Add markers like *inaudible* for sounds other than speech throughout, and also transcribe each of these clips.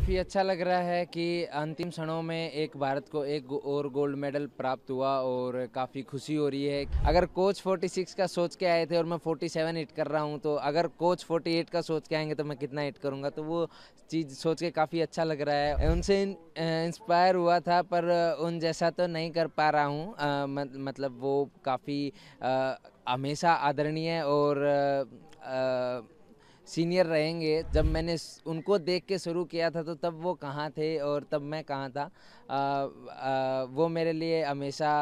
काफ़ी अच्छा लग रहा है कि अंतिम क्षणों में एक भारत को एक और गोल्ड मेडल प्राप्त हुआ और काफ़ी खुशी हो रही है अगर कोच 46 का सोच के आए थे और मैं 47 हिट कर रहा हूं तो अगर कोच 48 का सोच के आएंगे तो मैं कितना हिट करूंगा तो वो चीज़ सोच के काफ़ी अच्छा लग रहा है उनसे इंस्पायर हुआ था पर उन जैसा तो नहीं कर पा रहा हूँ मतलब वो काफ़ी हमेशा आदरणीय और आ, सीनियर रहेंगे जब मैंने उनको देख के शुरू किया था तो तब वो कहाँ थे और तब मैं कहाँ था आ, आ, वो मेरे लिए हमेशा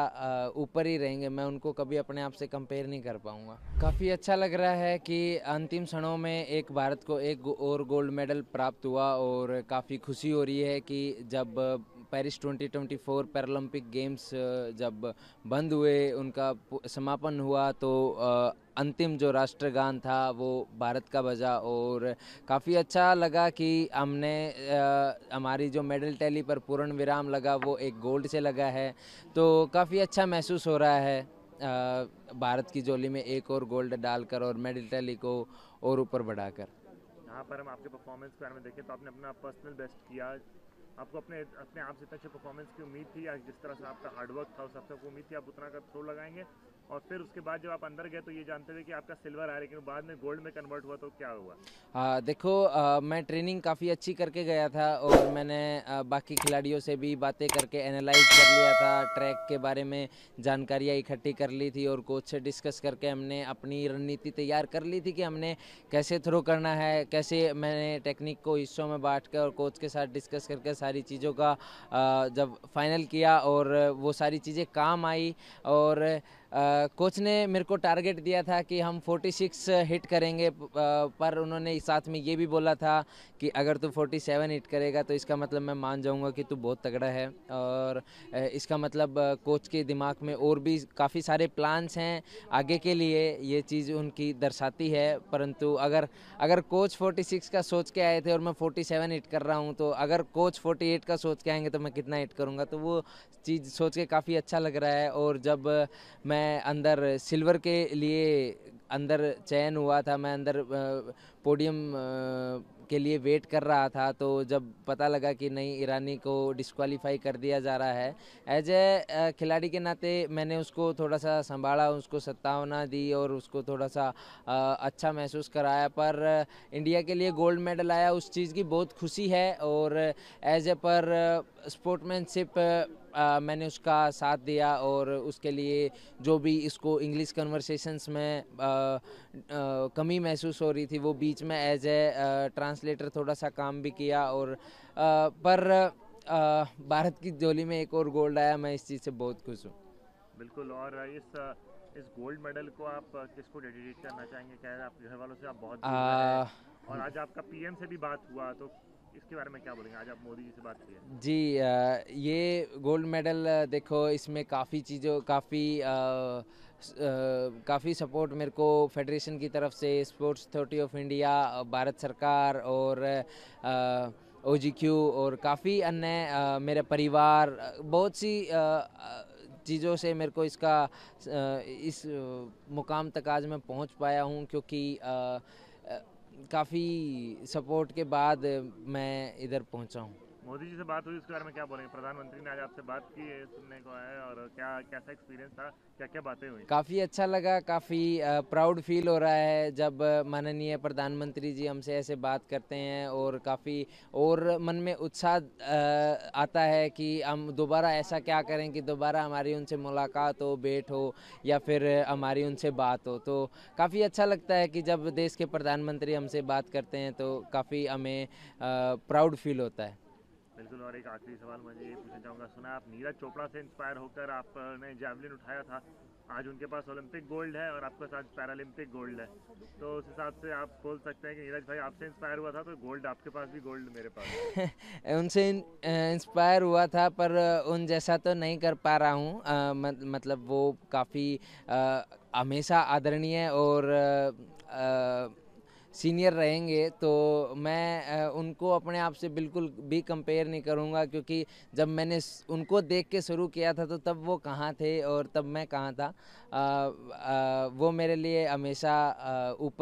ऊपर ही रहेंगे मैं उनको कभी अपने आप से कंपेयर नहीं कर पाऊँगा काफ़ी अच्छा लग रहा है कि अंतिम क्षणों में एक भारत को एक और गोल्ड मेडल प्राप्त हुआ और काफ़ी खुशी हो रही है कि जब पेरिस 2024 पैरालंपिक गेम्स जब बंद हुए उनका समापन हुआ तो uh, अंतिम जो राष्ट्रगान था वो भारत का बजा और काफ़ी अच्छा लगा कि हमने uh, हमारी जो मेडल टैली पर पूर्ण विराम लगा वो एक गोल्ड से लगा है तो काफ़ी अच्छा महसूस हो रहा है uh, भारत की जोली में एक और गोल्ड डालकर और मेडल टैली को और ऊपर बढ़ाकर यहाँ पर हम आपके परफॉर्मेंस के बारे में देखें तो आपने अपना पर्सनल बेस्ट किया आपको अपने अपने आप से इतनी अच्छी परफॉर्मेंस की उम्मीद थी या जिस तरह से आपका हार्डवर्क था उस हफ्ते को उम्मीद थी आप उतना का थ्रो लगाएंगे और फिर उसके बाद जब आप अंदर गए तो ये जानते थे कि आपका सिल्वर आ लेकिन बाद में गोल्ड में कन्वर्ट हुआ तो क्या हुआ आ, देखो आ, मैं ट्रेनिंग काफ़ी अच्छी करके गया था और मैंने आ, बाकी खिलाड़ियों से भी बातें करके एनालाइज कर लिया था ट्रैक के बारे में जानकारियाँ इकट्ठी कर ली थी और कोच से डिस्कस करके हमने अपनी रणनीति तैयार कर ली थी कि हमने कैसे थ्रो करना है कैसे मैंने टेक्निक को हिस्सों में बांट कर और कोच के साथ डिस्कस करके सारी चीज़ों का जब फाइनल किया और वो सारी चीज़ें काम आई और कोच ने मेरे को टारगेट दिया था कि हम 46 हिट करेंगे पर उन्होंने साथ में ये भी बोला था कि अगर तू 47 हिट करेगा तो इसका मतलब मैं मान जाऊंगा कि तू बहुत तगड़ा है और इसका मतलब कोच के दिमाग में और भी काफ़ी सारे प्लान्स हैं आगे के लिए ये चीज़ उनकी दर्शाती है परंतु अगर अगर कोच 46 का सोच के आए थे और मैं 47 हिट कर रहा हूँ तो अगर कोच 48 का सोच के आएंगे तो मैं कितना हिट करूँगा तो वो चीज़ सोच के काफ़ी अच्छा लग रहा है और जब मैं मैं अंदर सिल्वर के लिए अंदर चयन हुआ था मैं अंदर पोडियम के लिए वेट कर रहा था तो जब पता लगा कि नहीं ईरानी को डिस्क्वालीफाई कर दिया जा रहा है एज ए खिलाड़ी के नाते मैंने उसको थोड़ा सा संभाला उसको सत्तावना दी और उसको थोड़ा सा अच्छा महसूस कराया पर इंडिया के लिए गोल्ड मेडल आया उस चीज़ की बहुत खुशी है और एज ए पर स्पोर्टमैनशिप आ, मैंने उसका साथ दिया और उसके लिए जो भी इसको इंग्लिश कन्वर्सेशंस में आ, आ, कमी महसूस हो रही थी वो बीच में एज ए ट्रांसलेटर थोड़ा सा काम भी किया और पर भारत की जोली में एक और गोल्ड आया मैं इस चीज़ से बहुत खुश हूँ बिल्कुल और इस इस गोल्ड मेडल को आप किसको डेडिकेट करना चाहेंगे क्या आप घर वालों से आप बहुत आ, और आज आपका पीएम से भी बात हुआ तो इसके बारे में क्या बोलेंगे आज आप मोदी जी से बात की जी ये गोल्ड मेडल देखो इसमें काफ़ी चीज़ों काफ़ी काफ़ी सपोर्ट मेरे को फेडरेशन की तरफ से Sports Authority of India Bharat सरकार और ओ और काफ़ी अन्य मेरे परिवार बहुत सी चीज़ों से मेरे को इसका इस मुकाम तक आज मैं पहुंच पाया हूं क्योंकि काफ़ी सपोर्ट के बाद मैं इधर पहुंचा हूं मोदी जी से बात हुई उसके बारे में क्या बोलेंगे प्रधानमंत्री ने आज आपसे बात की है सुनने को आया और क्या कैसा एक्सपीरियंस था क्या क्या बातें हुई काफ़ी अच्छा लगा काफ़ी प्राउड फील हो रहा है जब माननीय प्रधानमंत्री जी हमसे ऐसे बात करते हैं और काफ़ी और मन में उत्साह आता है कि हम दोबारा ऐसा क्या करें कि दोबारा हमारी उनसे मुलाकात हो भेंट हो या फिर हमारी उनसे बात हो तो काफ़ी अच्छा लगता है कि जब देश के प्रधानमंत्री हमसे बात करते हैं तो काफ़ी हमें प्राउड फील होता है बिल्कुल और एक आखिरी सवाल मुझे ये पूछना चाहूँगा सुना आप नीरज चोपड़ा से इंस्पायर होकर आपने जैवलिन उठाया था आज उनके पास ओलंपिक गोल्ड है और आपके साथ पैरालंपिक गोल्ड है तो उस हिसाब से आप बोल सकते हैं कि नीरज भाई आपसे इंस्पायर हुआ था तो गोल्ड आपके पास भी गोल्ड मेरे पास *laughs* उनसे इंस्पायर हुआ था पर उन जैसा तो नहीं कर पा रहा हूँ मतलब वो काफ़ी हमेशा आदरणीय और आ, सीनियर रहेंगे तो मैं उनको अपने आप से बिल्कुल भी कंपेयर नहीं करूँगा क्योंकि जब मैंने उनको देख के शुरू किया था तो तब वो कहाँ थे और तब मैं कहाँ था आ, आ, वो मेरे लिए हमेशा ऊपर